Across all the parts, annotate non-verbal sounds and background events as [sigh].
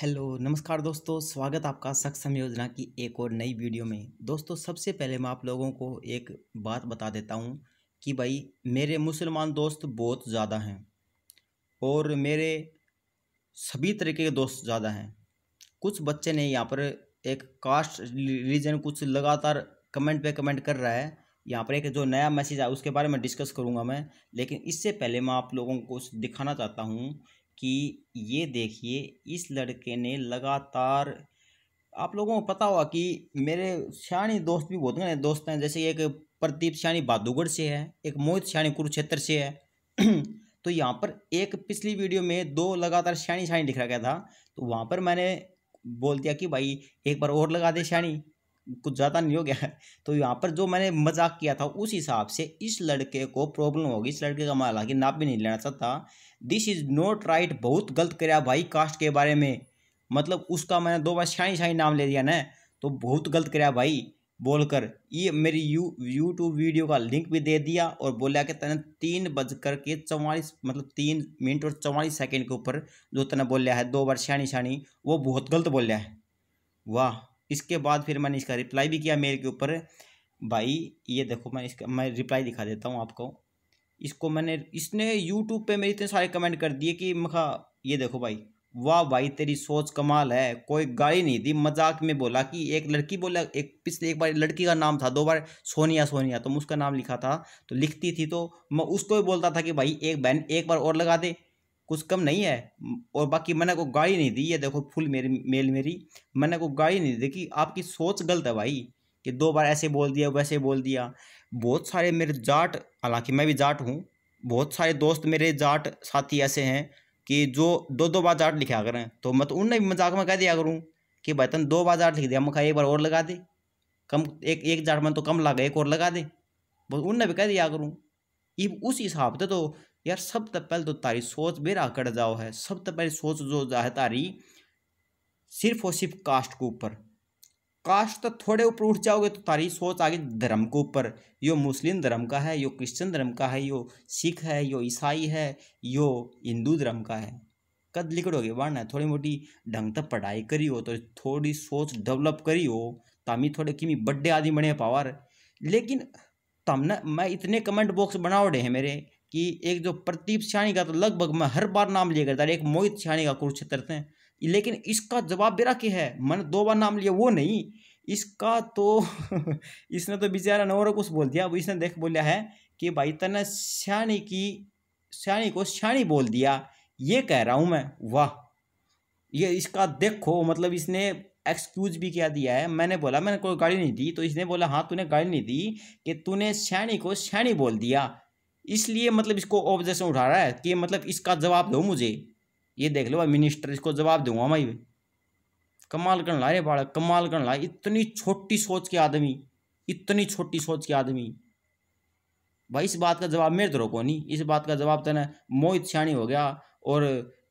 hello नमस्कार दोस्तों स्वागत आपका सक्षम योजना की एक और नई वीडियो में दोस्तों सबसे पहले मैं आप लोगों को एक बात बता देता हूँ कि भाई मेरे मुसलमान दोस्त बहुत ज़्यादा हैं और मेरे सभी तरीके के दोस्त ज़्यादा हैं कुछ बच्चे ने यहाँ पर एक कास्ट रिलीजन कुछ लगातार कमेंट पे कमेंट कर रहा है यहाँ पर एक जो नया मैसेज आया उसके बारे में डिस्कस करूँगा मैं लेकिन इससे पहले मैं आप लोगों को दिखाना चाहता हूँ कि ये देखिए इस लड़के ने लगातार आप लोगों को पता होगा कि मेरे सियाणी दोस्त भी बहुत घने दोस्त हैं जैसे एक प्रदीप सियाणी बहादुगढ़ से है एक मोहित सियाणी कुरुक्षेत्र से है [clears throat] तो यहाँ पर एक पिछली वीडियो में दो लगातार सियाणी सियाणी दिख गया था तो वहाँ पर मैंने बोल दिया कि भाई एक बार और लगा दे सियाणी कुछ ज़्यादा नहीं हो गया है तो यहाँ पर जो मैंने मजाक किया था उस हिसाब से इस लड़के को प्रॉब्लम होगी इस लड़के का मैं हालांकि नाप भी नहीं लेना चाहता दिस इज़ नॉट राइट बहुत गलत कराया भाई कास्ट के बारे में मतलब उसका मैंने दो बार शाही शाही नाम ले लिया ना तो बहुत गलत कराया भाई बोलकर ये मेरी यू यूट्यूब वीडियो का लिंक भी दे दिया और बोला कि तने तीन बजकर के चौवालीस मतलब तीन मिनट और चौवालीस सेकंड के ऊपर जो तने बोलिया है दो बार शानी शानी वो बहुत गलत बोलिया है वाह इसके बाद फिर मैंने इसका रिप्लाई भी किया मेल के ऊपर भाई ये देखो मैं इसका मैं रिप्लाई दिखा देता हूँ आपको इसको मैंने इसने यूट्यूब पे मेरे इतने सारे कमेंट कर दिए कि मखा ये देखो भाई वाह भाई तेरी सोच कमाल है कोई गाली नहीं दी मजाक में बोला कि एक लड़की बोला एक पिछले एक बार लड़की का नाम था दो बार सोनिया सोनिया तो मैं उसका नाम लिखा था तो लिखती थी तो मैं उसको भी बोलता था कि भाई एक बहन एक बार और लगा दे कुछ कम नहीं है और बाकी मैंने को गाड़ी नहीं दी है देखो फुल मेरी मेल मेरी मैंने को गाड़ी नहीं दी कि आपकी सोच गलत है भाई कि दो बार ऐसे बोल दिया वैसे बोल दिया बहुत सारे मेरे जाट हालांकि मैं भी जाट हूँ बहुत सारे दोस्त मेरे जाट साथी ऐसे हैं कि जो दो दो बार जाट लिखा करें तो मैं तो उनने भी मजाक में कह दिया करूँ कि भाई तन दो बार जाट लिख दिया मैं एक बार और लगा दे कम एक एक जाट में तो कम लगा एक और लगा दे बस उनने भी कह दिया करूँ इब उस हिसाब से तो यार सब तो पहले तो तारी सोच बेरा कर जाओ है सब तो पहले सोच जो जाए तारी सिर्फ और सिर्फ कास्ट के ऊपर कास्ट तो थोड़े ऊपर उठ जाओगे तो तारी सोच आगे धर्म के ऊपर यो मुस्लिम धर्म का है यो क्रिश्चियन धर्म का है यो सिख है यो ईसाई है यो हिंदू धर्म का है कद लिखड़ोगे है थोड़ी मोटी ढंग तक पढ़ाई करी हो तो थोड़ी सोच डेवलप करी हो तामी थोड़े किमी बड्डे आदमी बने पावर लेकिन तो हमने मैं इतने कमेंट बॉक्स उड़े हैं मेरे कि एक जो प्रदीप सियाणी का तो लगभग मैं हर बार नाम लिया करता एक मोहित सियाणी का कुरुक्षेत्र थे लेकिन इसका जवाब मेरा क्या है मैंने दो बार नाम लिया वो नहीं इसका तो [laughs] इसने तो बेचारा नवरा कुछ बोल दिया अब इसने देख बोलिया है कि भाई तेने सियाणी की सियाणी को सियाणी बोल दिया ये कह रहा हूँ मैं वाह ये इसका देखो मतलब इसने एक्सक्यूज भी क्या दिया है मैंने बोला मैंने कोई गाड़ी नहीं दी तो इसने बोला हाँ तूने गाड़ी नहीं दी कि तूने सैनी को सैनी बोल दिया इसलिए मतलब इसको ऑब्जेक्शन उठा रहा है कि मतलब इसका जवाब दो मुझे ये देख लो भाई मिनिस्टर इसको जवाब दूंगा भाई कमाल कर ला रे बाड़ा कमाल कर ला इतनी छोटी सोच के आदमी इतनी छोटी सोच के आदमी भाई इस बात का जवाब मेरे तो रोको नहीं इस बात का जवाब तो ना मोहित सियाणी हो गया और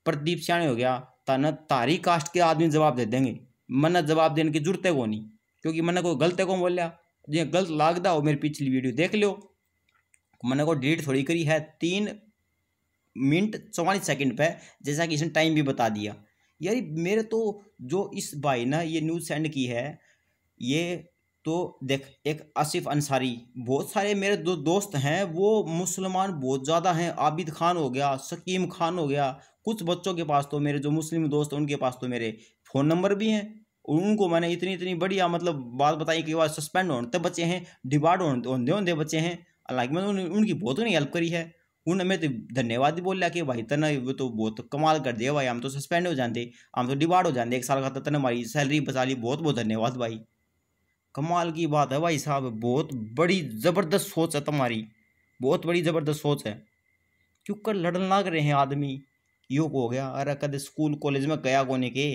प्रदीप सियाणी हो गया तो ना तारी कास्ट के आदमी जवाब दे देंगे मन जवाब देने की जरूरत है को नहीं क्योंकि मैंने कोई गलत है को बोलिया जो गलत लागदा हो मेरी पिछली वीडियो देख लो मैंने को डिलीट थोड़ी करी है तीन मिनट चौवालीस सेकंड पे जैसा कि इसने टाइम भी बता दिया यार मेरे तो जो इस भाई ना ये न्यूज़ सेंड की है ये तो देख एक आसिफ अंसारी बहुत सारे मेरे दो दोस्त हैं वो मुसलमान बहुत ज़्यादा हैं आबिद खान हो गया शकीम खान हो गया कुछ बच्चों के पास तो मेरे जो मुस्लिम दोस्त हैं उनके पास तो मेरे फ़ोन नंबर भी हैं उनको मैंने इतनी इतनी बढ़िया मतलब बात बताई कि वह सस्पेंड होते बच्चे हैं डिबार्ड होते होते बच्चे हैं हालांकि मैंने उन, उनकी बहुत उन्हें हेल्प करी है उन हमें तो धन्यवाद भी लिया कि भाई तना वो तो बहुत कमाल कर दिया भाई हम तो सस्पेंड हो जाते हम तो डिबार्ड हो जाते एक साल का तो तन हमारी सैलरी बचा ली बहुत बहुत धन्यवाद भाई कमाल की बात है भाई साहब बहुत बड़ी ज़बरदस्त सोच है तुम्हारी बहुत बड़ी ज़बरदस्त सोच है क्यों कर लड़न लग रहे हैं आदमी योग हो गया अरे कद स्कूल कॉलेज में गया कोने के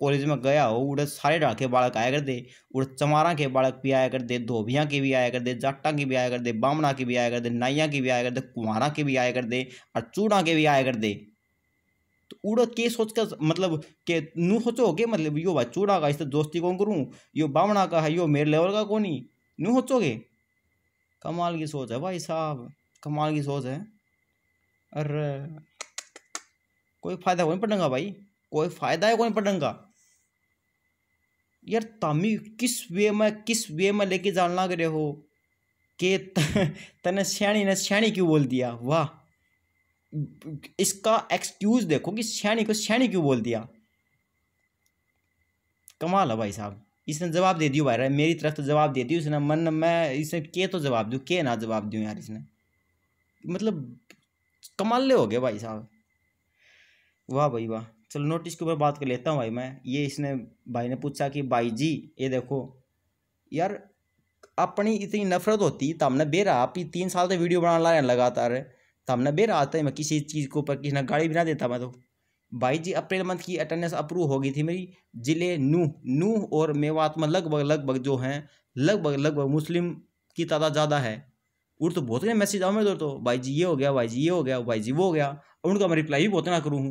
कॉलेज में गया हो उड़े सारे के बालक आया करते उड़े चमारा के बालक भी आया करते धोबिया के भी आया करते जाटा के भी आया करते बामना के भी आया करते नाइया के भी आया करते कुमारा के भी आया कर दे और चूड़ा के भी आया कर दे तो उड़ो के सोच कर मतलब के नू सोचो के मतलब यो भाई चूड़ा का इससे दोस्ती कौन करूँ यो बामना का है यो मेरे लेवल का कौन ही नू सोचोगे कमाल की सोच है भाई साहब कमाल की सोच है अरे कोई फ़ायदा कौन पटंगा भाई कोई फ़ायदा है कौन पटंगा यार तामी किस वे में किस वे में लेके जान लग रहे हो के तने सियाणी ने सियाणी क्यों बोल दिया वाह इसका एक्सक्यूज देखो कि सियाणी को सियाणी क्यों बोल दिया कमाल है भाई साहब इसने जवाब दे दियो भाई मेरी तरफ तो जवाब दे दियो इसने मन मैं इसने के तो जवाब दू के ना जवाब दू यार इसने मतलब कमाल ले हो गए भाई साहब वाह भाई वाह चलो नोटिस के ऊपर बात कर लेता हूँ भाई मैं ये इसने भाई ने पूछा कि भाई जी ये देखो यार अपनी इतनी नफरत होती तो हमने बेरा आप ही तीन साल से वीडियो बना ला रहे हैं लगातार तो हमने बेरा आता है मैं किसी चीज़ के ऊपर किसी ने गाड़ी भी ना देता मैं तो भाई जी अप्रैल मंथ की अटेंडेंस अप्रूव हो गई थी मेरी ज़िले नूह नूह और मेवात में लगभग लगभग जो हैं लगभग लगभग मुस्लिम की तादाद ज़्यादा है और तो बहुत मैसेज आओ मेरे तो भाई जी ये हो गया भाई जी ये हो गया भाई जी वो हो गया और उनका मैं रिप्लाई भी बहुत ना करूँ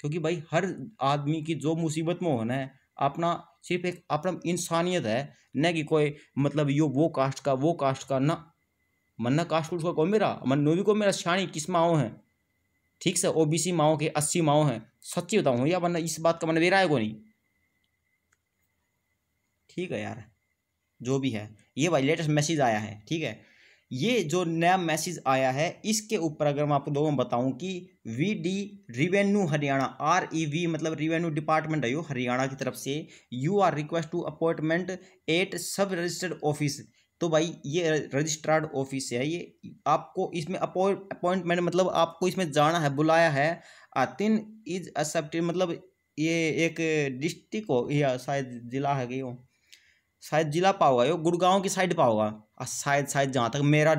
क्योंकि भाई हर आदमी की जो मुसीबत में होना है अपना सिर्फ एक अपना इंसानियत है न कि कोई मतलब यो वो कास्ट का वो कास्ट का ना मन्ना कास्ट उसका कौन को मेरा मन भी को मेरा शानी किस माओ है ठीक से ओबीसी माओ के अस्सी माओ हैं सच्ची बताऊँ या वरना इस बात का मन मेरा है को नहीं ठीक है यार जो भी है ये भाई लेटेस्ट मैसेज आया है ठीक है ये जो नया मैसेज आया है इसके ऊपर अगर मैं आप लोगों को बताऊं कि V D revenue Haryana R E V मतलब रिवेन्यू डिपार्टमेंट है यो हरियाणा की तरफ से you are request to appointment at sub registered office तो भाई ये रजिस्ट्रार्ड ऑफिस है ये आपको इसमें अपॉइंटमेंट मतलब आपको इसमें जाना है बुलाया है आतिन इज एक्सेप्टेड मतलब ये एक डिस्ट्रिक्ट हो या शायद ज़िला है कि शायद जिला पाओगा यो गुड़गांव की साइड पाओगा शायद शायद जहाँ तक मेरा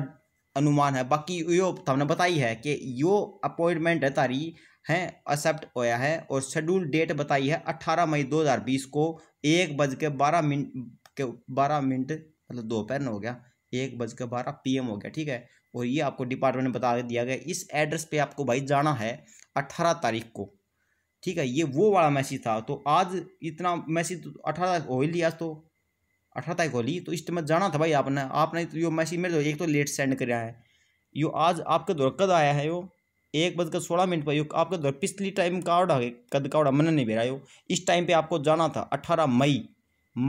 अनुमान है बाकी यो तुमने बताई है कि यो अपॉइंटमेंट है तारी है एक्सेप्ट होया है और शेड्यूल डेट बताई है अट्ठारह मई दो हज़ार बीस को एक बज के बारह मिनट के बारह मिनट मतलब दोपहर में हो गया एक बज के बारह पी हो गया ठीक है और ये आपको डिपार्टमेंट बता दिया गया इस एड्रेस पे आपको भाई जाना है अट्ठारह तारीख को ठीक है ये वो वाला मैसेज था तो आज इतना मैसेज अठारह हो ही लिया तो अठारह तारीख होली तो इस टाइम जाना था भाई आपने आपने तो यो मैसेज मेरे तो एक तो लेट सेंड कराया है यो आज आपके दौर कद आया है यो एक बजकर सोलह मिनट पर यो आपके दौर पिछली टाइम का ऑर्डर कद का मन मैंने नहीं भेरा यो इस टाइम पे आपको जाना था अट्ठारह मई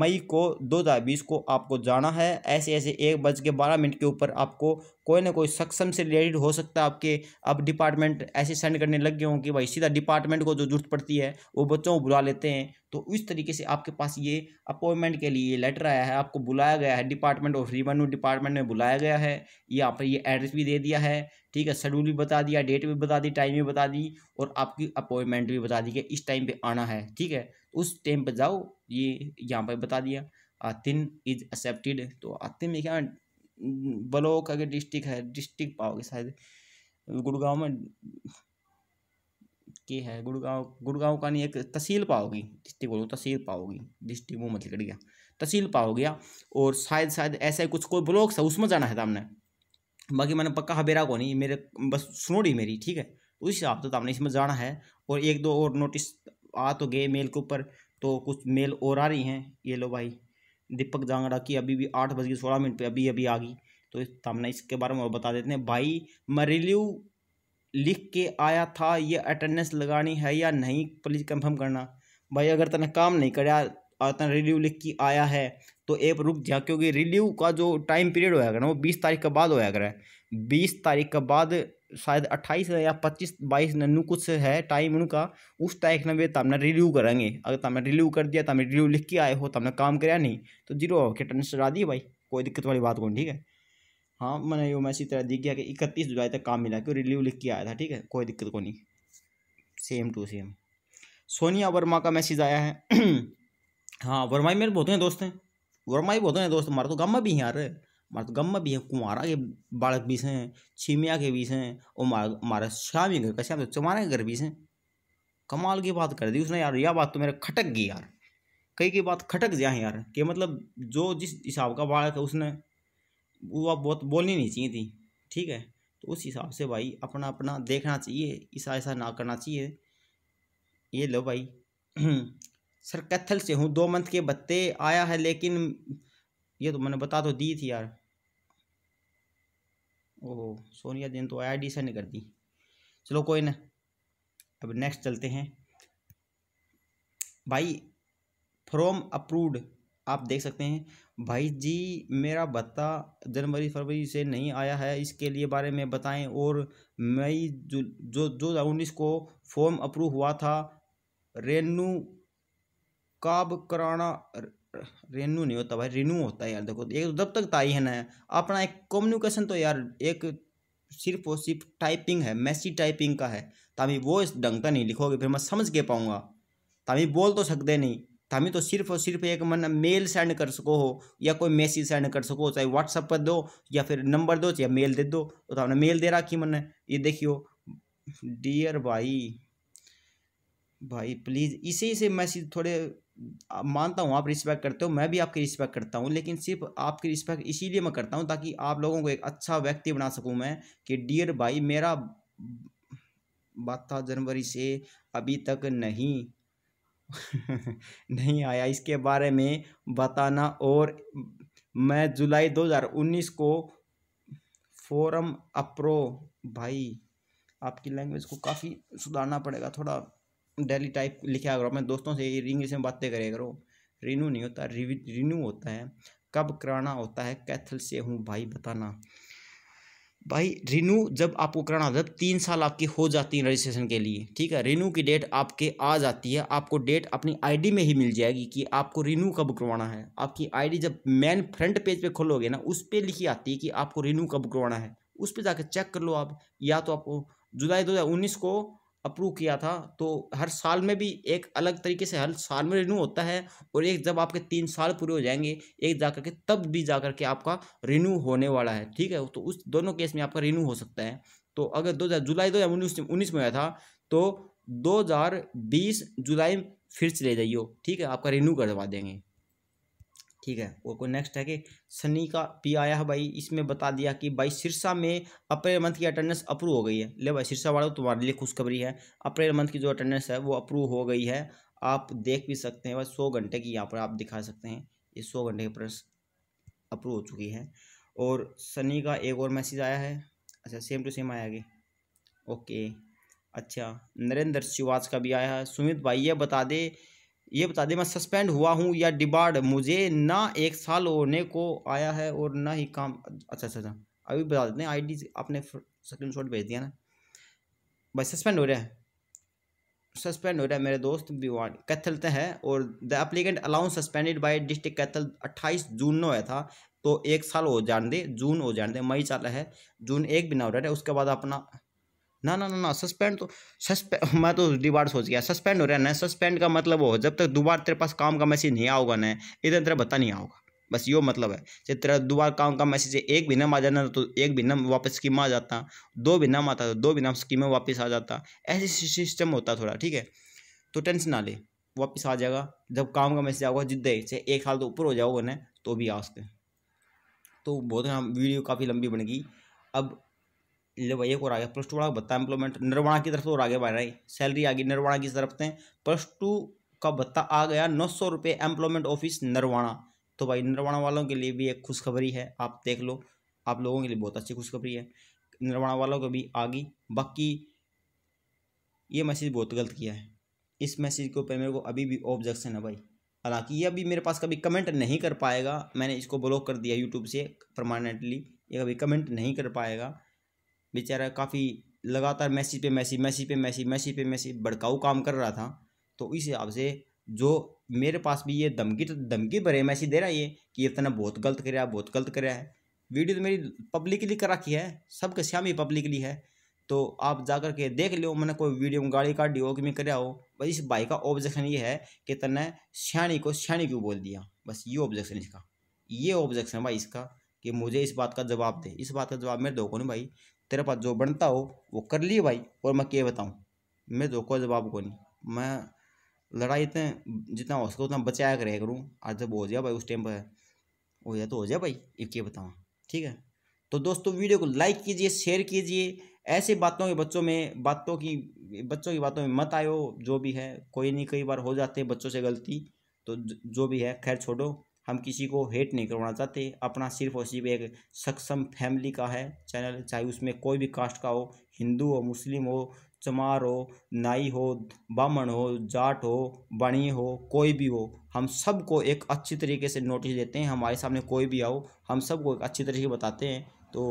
मई को दो हज़ार बीस को आपको जाना है ऐसे ऐसे एक बज के बारह मिनट के ऊपर आपको कोई ना कोई सक्षम से रिलेटेड हो सकता है आपके अब डिपार्टमेंट ऐसे सेंड करने लग गए हों कि भाई सीधा डिपार्टमेंट को जो जरूरत पड़ती है वो बच्चों को बुला लेते हैं तो इस तरीके से आपके पास ये अपॉइंटमेंट के लिए लेटर आया है आपको बुलाया गया है डिपार्टमेंट ऑफ रिवेन्यू डिपार्टमेंट में बुलाया गया है ये आप ये एड्रेस भी दे दिया है ठीक है शेड्यूल भी बता दिया डेट भी बता दी टाइम भी बता दी और आपकी अपॉइंटमेंट भी बता दी कि इस टाइम पर आना है ठीक है तो उस टाइम पर जाओ ये यहाँ पर बता दिया आतिन इज एक्सेप्टेड तो आतिन में क्या ब्लॉक अगर डिस्ट्रिक्ट है डिस्ट्रिक्ट पाओगे शायद गुड़गांव में के है गुड़गांव गुड़गांव का नहीं एक तहसील पाओगी डिस्ट्रिक्ट बोलो तहसील पाओगी डिस्ट्रिक्ट वो मत लिख गया तहसील पाओगे और शायद शायद ऐसा कुछ कोई ब्लॉक है उसमें जाना है था तो हमने बाकी मैंने पक्का हबेरा को नहीं मेरे बस सुनो रही मेरी ठीक है उस हिसाब से तो आपने इसमें जाना है और एक दो और नोटिस आ तो गए मेल के ऊपर तो कुछ मेल और आ रही हैं ये लो भाई दीपक जांगड़ा की अभी भी आठ बज के सोलह मिनट पर अभी अभी आ गई तो, तो हमने इस इसके बारे में और बता देते हैं भाई मरेल्यू लिख के आया था ये अटेंडेंस लगानी है या नहीं प्लीज़ कंफर्म करना भाई अगर तने काम नहीं कराया और तने लिख के आया है तो ऐप रुक जा क्योंकि रिल्यू का जो टाइम पीरियड होया करना वो बीस तारीख के बाद होया करें बीस तारीख के बाद शायद अट्ठाईस या पच्चीस बाईस नन्नू कुछ है टाइम उनका उस तारीख में तमने रिव्यू करेंगे अगर तमने तो रिव्यू कर दिया तमने तो रिव्यू लिख के आए हो तमने तो काम कराया नहीं तो जीरो के टेंशन चढ़ा दिए भाई कोई दिक्कत वाली बात कौन ठीक है हाँ मैंने यो मैसेज तरह दिख गया कि इकतीस जुलाई तक काम मिला कि रिव्यू लिख के आया था ठीक है कोई दिक्कत को नहीं same to same Sonia Verma का मैसेज आया है [clears throat] हाँ वर्मा ही मेरे बहुत हैं दोस्त हैं वर्मा ही बहुत हैं दोस्त हमारा तो गामा भी हैं यार तो गम्मा भी है कुमारा के बालक भी हैं छीमिया के भी हैं और मारा श्यामी घर का श्याम तो चमारा के घर भी हैं कमाल की बात कर दी उसने यार यह बात तो मेरे खटक गई यार कई की बात खटक जाए यार कि मतलब जो जिस हिसाब का बालक है उसने वो आप बहुत बोलनी नहीं चाहिए थी ठीक है तो उस हिसाब से भाई अपना अपना देखना चाहिए ऐसा ऐसा ना करना चाहिए ये लो भाई सर कैथल से हूँ दो मंथ के बत्ते आया है लेकिन ये तो मैंने बता तो दी थी यार ओहो सोनिया दिन तो आई डी से कर दी चलो कोई ना अब नेक्स्ट चलते हैं भाई फ्रॉम अप्रूव्ड आप देख सकते हैं भाई जी मेरा भत्ता जनवरी फरवरी से नहीं आया है इसके लिए बारे में बताएं और मई जो जो दो हज़ार उन्नीस को फॉर्म अप्रूव हुआ था रेनू काब कराना रेनू नहीं होता भाई रिन्यू होता है यार देखो एक तो जब तक ताई है ना अपना एक कम्युनिकेशन तो यार एक सिर्फ और सिर्फ टाइपिंग है मैसी टाइपिंग का है तभी वो इस ढंग का नहीं लिखोगे फिर मैं समझ के पाऊँगा तभी बोल तो सकते नहीं तभी तो सिर्फ और सिर्फ एक मन मेल सेंड कर सको हो या कोई मैसेज सेंड कर सको चाहे व्हाट्सअप पर दो या फिर नंबर दो या मेल दे दो तो हमने मेल दे रखी मन ये देखियो डियर भाई भाई प्लीज़ इसी इसे मैसेज थोड़े मानता हूँ आप रिस्पेक्ट करते हो मैं भी आपकी रिस्पेक्ट करता हूँ लेकिन सिर्फ आपकी रिस्पेक्ट इसीलिए मैं करता हूँ ताकि आप लोगों को एक अच्छा व्यक्ति बना सकूँ मैं कि डियर भाई मेरा था जनवरी से अभी तक नहीं [laughs] नहीं आया इसके बारे में बताना और मैं जुलाई 2019 को फोरम अप्रो भाई आपकी लैंग्वेज को काफ़ी सुधारना पड़ेगा थोड़ा डेली टाइप लिखा करो अपने दोस्तों से रिंग से बातें करे करो रिन्यू नहीं होता रिन्यू होता है कब कराना होता है कैथल से हूँ भाई बताना भाई रिन्यू जब आपको कराना होता है तीन साल आपकी हो जाती है रजिस्ट्रेशन के लिए ठीक है रिन्यू की डेट आपके आ जाती है आपको डेट अपनी आईडी में ही मिल जाएगी कि आपको रिन्यू कब करवाना है आपकी आईडी जब मेन फ्रंट पेज पे खोलोगे ना उस पर लिखी आती है कि आपको रिन्यू कब करवाना है उस पर जाकर चेक कर लो आप या तो आपको जुलाई दो को अप्रूव किया था तो हर साल में भी एक अलग तरीके से हर साल में रिन्यू होता है और एक जब आपके तीन साल पूरे हो जाएंगे एक जा करके तब भी जा करके आपका रिन्यू होने वाला है ठीक है तो उस दोनों केस में आपका रिन्यू हो सकता है तो अगर दो हज़ार जुलाई दो हज़ार उन्नीस उन्नीस में आया था तो दो हज़ार बीस जुलाई फिर चले जाइए ठीक है आपका रिन्यू करवा देंगे ठीक है वो को नेक्स्ट है कि सनी का पी आया है भाई इसमें बता दिया कि भाई सिरसा में अप्रैल मंथ की अटेंडेंस अप्रूव हो गई है ले भाई सिरसा वालों तुम्हारे लिए खुशखबरी है अप्रैल मंथ की जो अटेंडेंस है वो अप्रूव हो गई है आप देख भी सकते हैं भाई सौ घंटे की यहाँ पर आप दिखा सकते हैं ये सौ घंटे की प्रेस अप्रूव हो चुकी है और सनी का एक और मैसेज आया है अच्छा सेम टू सेम आया कि ओके अच्छा नरेंद्र श्रीवास का भी आया है सुमित भाई ये बता दे ये बता दें मैं सस्पेंड हुआ हूँ या डिबार्ड मुझे ना एक साल होने को आया है और ना ही काम अच्छा अच्छा अच्छा अभी बता देते हैं आई डी आपने स्क्रीन शॉट भेज दिया ना भाई सस्पेंड हो रहा है सस्पेंड हो रहा है मेरे दोस्त बिवान कैथल से है और the applicant allowance suspended by district Kaithal अट्ठाईस जून नो आया था तो एक साल हो जान दे जून हो जान दे मई चल रहा है जून एक भी ना हो रहा है उसके बाद अपना ना ना ना ना सस्पेंड तो सस्पेंड [laughs] मैं तो डिबार सोच गया सस्पेंड हो रहा है ना सस्पेंड का मतलब हो जब तक दोबारा तेरे पास काम का मैसेज नहीं आओगा ना इधर तेरा बता नहीं आओगा बस यो मतलब है जब तेरा दोबारा काम का मैसेज एक भी नाम आ जाना तो एक भी में वापस स्कीम आ जाता दो भी नाम आता तो दो महीना स्कीम में वापस आ जाता ऐसे सिस्टम होता थोड़ा ठीक है तो टेंशन ना ले वापस आ जाएगा जब काम का मैसेज आओगे जिद्दे से एक साल तो ऊपर हो जाओगे ना तो भी आ सकते तो बहुत वीडियो काफ़ी लंबी बन गई अब ले भाई एक और आ गया प्लस टू वाला भत्ता एम्प्लॉयमेंट निर्वाणा की तरफ से और आगे बढ़ रही सैलरी आ गई निर्वाणा की तरफ से प्लस टू का भत्ता आ गया नौ सौ रुपये एम्प्लॉयमेंट ऑफिस नरवाणा तो भाई नरवाणा वालों के लिए भी एक खुशखबरी है आप देख लो आप लोगों के लिए बहुत अच्छी खुशखबरी है नरवाणा वालों को भी आ गई बाकी ये मैसेज बहुत गलत किया है इस मैसेज के ऊपर मेरे को अभी भी ऑब्जेक्शन है भाई हालांकि ये अभी मेरे पास कभी कमेंट नहीं कर पाएगा मैंने इसको ब्लॉक कर दिया यूट्यूब से परमानेंटली ये कभी कमेंट नहीं कर पाएगा बेचारा काफ़ी लगातार मैसी पे मैसी मैसी पे मैसी मैसी पे मैसी भड़काऊ काम कर रहा था तो इस हिसाब से जो मेरे पास भी ये धमकी तो धमकी भरे मैसी दे रहा है ये कि ये इतना बहुत गलत कर रहा है बहुत गलत कर रहा है वीडियो तो मेरी पब्लिकली करा की है सबके श्यामी पब्लिकली है तो आप जा कर के देख लो मैंने कोई वीडियो में गाड़ी काट दी हो कि मैं कराया हो बस इस भाई का ऑब्जेक्शन ये है कि तने श्याणी को श्याणी क्यों बोल दिया बस ये ऑब्जेक्शन इसका ये ऑब्जेक्शन भाई इसका कि मुझे इस बात का जवाब दे इस बात का जवाब मेरे दो को नहीं भाई तेरे पास जो बनता हो वो कर लिए भाई और मैं क्या बताऊँ मैं जो तो कोई जवाब को नहीं मैं लड़ाई इतने जितना हो सके उतना बचाया करे करूँ आज जब हो जाए भाई उस टाइम पर हो जाए तो हो जाए भाई ये क्या बताऊँ ठीक है तो दोस्तों वीडियो को लाइक कीजिए शेयर कीजिए ऐसे बातों के बच्चों में बातों की बच्चों की बातों में मत आयो जो भी है कोई नहीं कई बार हो जाते हैं बच्चों से गलती तो जो भी है खैर छोड़ो हम किसी को हेट नहीं करवाना चाहते अपना सिर्फ और सिर्फ एक सक्षम फैमिली का है चैनल चाहे उसमें कोई भी कास्ट का हो हिंदू हो मुस्लिम हो चमार हो नाई हो बामण हो जाट हो बणी हो कोई भी हो हम सबको एक अच्छी तरीके से नोटिस देते हैं हमारे सामने कोई भी आओ हम सबको एक अच्छी तरीके बताते हैं तो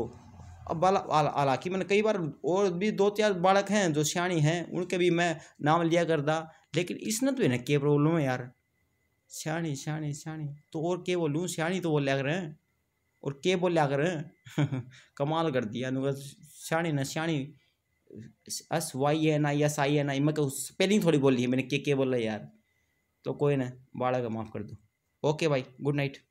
अब हालांकि मैंने कई बार और भी दो चार बालक हैं जो सियाणी हैं उनके भी मैं नाम लिया करता लेकिन इसने तो इन्हें क्या प्रॉब्लम है यार सियाणी सियाणी सियाणी तो और के बोलूँ सियाणी तो बोलया करें और के बोलया कर [laughs] कमाल कर दिया अनुगत सियाणी ना Siyani S Y N I S I N I मैं स्पेलिंग थोड़ी बोली है मैंने के के बोला यार तो कोई ना बाड़ा का माफ़ कर दो ओके भाई गुड नाइट